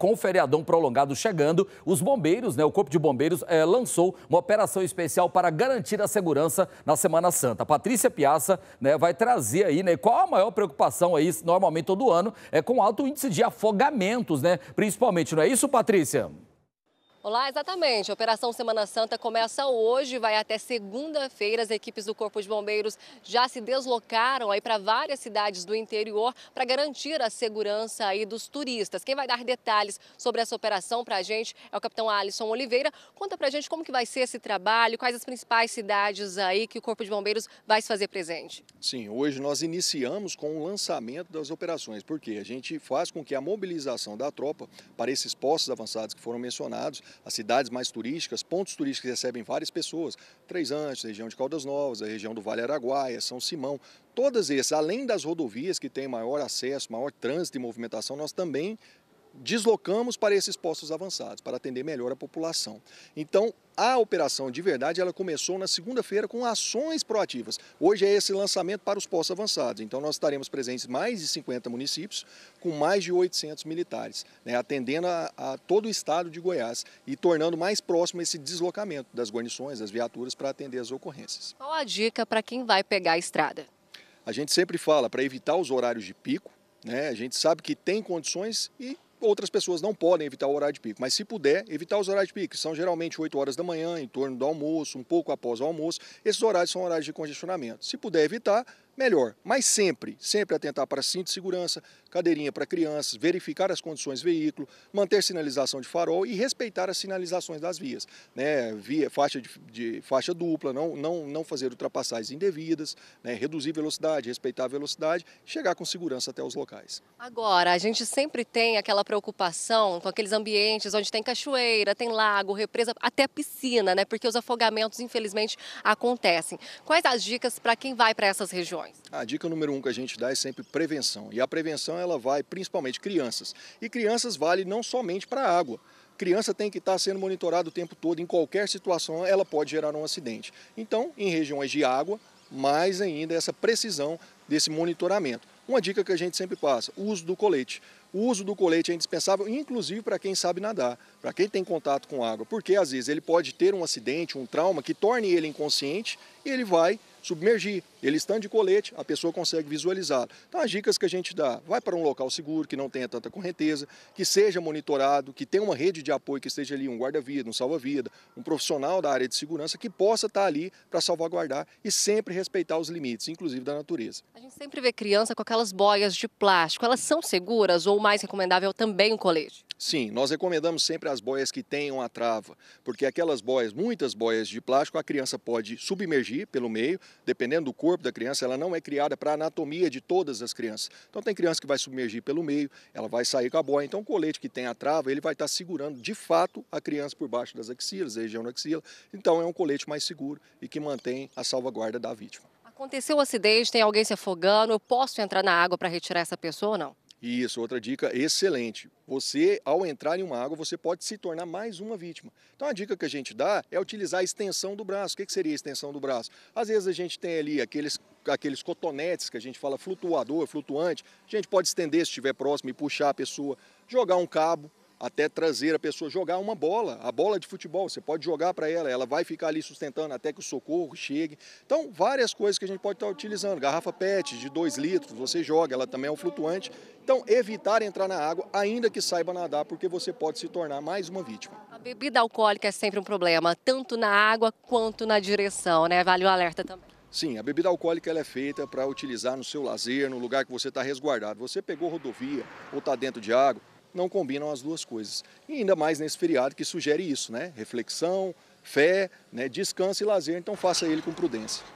com o feriadão prolongado chegando, os bombeiros, né, o Corpo de Bombeiros, é, lançou uma operação especial para garantir a segurança na Semana Santa. A Patrícia Piaça né, vai trazer aí né, qual a maior preocupação aí, normalmente todo ano, é com alto índice de afogamentos, né? Principalmente, não é isso, Patrícia? Olá, exatamente. A Operação Semana Santa começa hoje, vai até segunda-feira. As equipes do Corpo de Bombeiros já se deslocaram aí para várias cidades do interior para garantir a segurança aí dos turistas. Quem vai dar detalhes sobre essa operação para a gente é o capitão Alisson Oliveira. Conta para a gente como que vai ser esse trabalho, quais as principais cidades aí que o Corpo de Bombeiros vai se fazer presente. Sim, hoje nós iniciamos com o lançamento das operações, porque a gente faz com que a mobilização da tropa para esses postos avançados que foram mencionados as cidades mais turísticas, pontos turísticos recebem várias pessoas. Três Anjos, região de Caldas Novas, a região do Vale Araguaia, São Simão. Todas essas, além das rodovias que têm maior acesso, maior trânsito e movimentação, nós também deslocamos para esses postos avançados, para atender melhor a população. Então, a operação de verdade ela começou na segunda-feira com ações proativas. Hoje é esse lançamento para os postos avançados. Então, nós estaremos presentes em mais de 50 municípios, com mais de 800 militares, né, atendendo a, a, todo o estado de Goiás e tornando mais próximo esse deslocamento das guarnições, das viaturas, para atender as ocorrências. Qual a dica para quem vai pegar a estrada? A gente sempre fala para evitar os horários de pico, né? A gente sabe que tem condições e Outras pessoas não podem evitar o horário de pico, mas se puder, evitar os horários de pico, são geralmente 8 horas da manhã, em torno do almoço, um pouco após o almoço. Esses horários são horários de congestionamento. Se puder evitar, melhor. Mas sempre, sempre atentar para cinto de segurança, cadeirinha para crianças, verificar as condições do veículo, manter sinalização de farol e respeitar as sinalizações das vias. Né? Via, faixa, de, de faixa dupla, não, não, não fazer ultrapassagens indevidas, né? reduzir velocidade, respeitar a velocidade, chegar com segurança até os locais. Agora, a gente sempre tem aquela preocupação com aqueles ambientes onde tem cachoeira, tem lago, represa, até piscina, né? Porque os afogamentos, infelizmente, acontecem. Quais as dicas para quem vai para essas regiões? A dica número um que a gente dá é sempre prevenção. E a prevenção ela vai principalmente crianças. E crianças vale não somente para a água criança tem que estar tá sendo monitorada o tempo todo, em qualquer situação ela pode gerar um acidente. Então, em regiões de água, mais ainda essa precisão desse monitoramento. Uma dica que a gente sempre passa: o uso do colete. O uso do colete é indispensável, inclusive para quem sabe nadar, para quem tem contato com água, porque às vezes ele pode ter um acidente, um trauma que torne ele inconsciente e ele vai submergir. Ele estando de colete, a pessoa consegue visualizar. Então, as dicas que a gente dá, vai para um local seguro, que não tenha tanta correnteza, que seja monitorado, que tenha uma rede de apoio, que esteja ali um guarda-vida, um salva-vida, um profissional da área de segurança que possa estar ali para salvaguardar e sempre respeitar os limites, inclusive da natureza. A gente sempre vê criança com aquelas boias de plástico. Elas são seguras ou o mais recomendável também um colete? Sim, nós recomendamos sempre as boias que tenham a trava, porque aquelas boias, muitas boias de plástico, a criança pode submergir pelo meio, dependendo do corpo da criança, ela não é criada para a anatomia de todas as crianças. Então tem criança que vai submergir pelo meio, ela vai sair com a boia. Então o colete que tem a trava, ele vai estar segurando de fato a criança por baixo das axilas, da região da axila. Então é um colete mais seguro e que mantém a salvaguarda da vítima. Aconteceu um acidente, tem alguém se afogando, eu posso entrar na água para retirar essa pessoa ou não? Isso, outra dica excelente. Você, ao entrar em uma água, você pode se tornar mais uma vítima. Então, a dica que a gente dá é utilizar a extensão do braço. O que, que seria a extensão do braço? Às vezes a gente tem ali aqueles, aqueles cotonetes que a gente fala flutuador, flutuante. A gente pode estender se estiver próximo e puxar a pessoa. Jogar um cabo, até trazer a pessoa jogar uma bola, a bola de futebol. Você pode jogar para ela, ela vai ficar ali sustentando até que o socorro chegue. Então, várias coisas que a gente pode estar tá utilizando. Garrafa PET de 2 litros, você joga, ela também é um flutuante. Então, evitar entrar na água, ainda que saiba nadar, porque você pode se tornar mais uma vítima. A bebida alcoólica é sempre um problema, tanto na água quanto na direção, né? Vale o alerta também. Sim, a bebida alcoólica ela é feita para utilizar no seu lazer, no lugar que você está resguardado. Você pegou rodovia ou está dentro de água, não combinam as duas coisas. E ainda mais nesse feriado que sugere isso, né? Reflexão, fé, né? descanso e lazer. Então faça ele com prudência.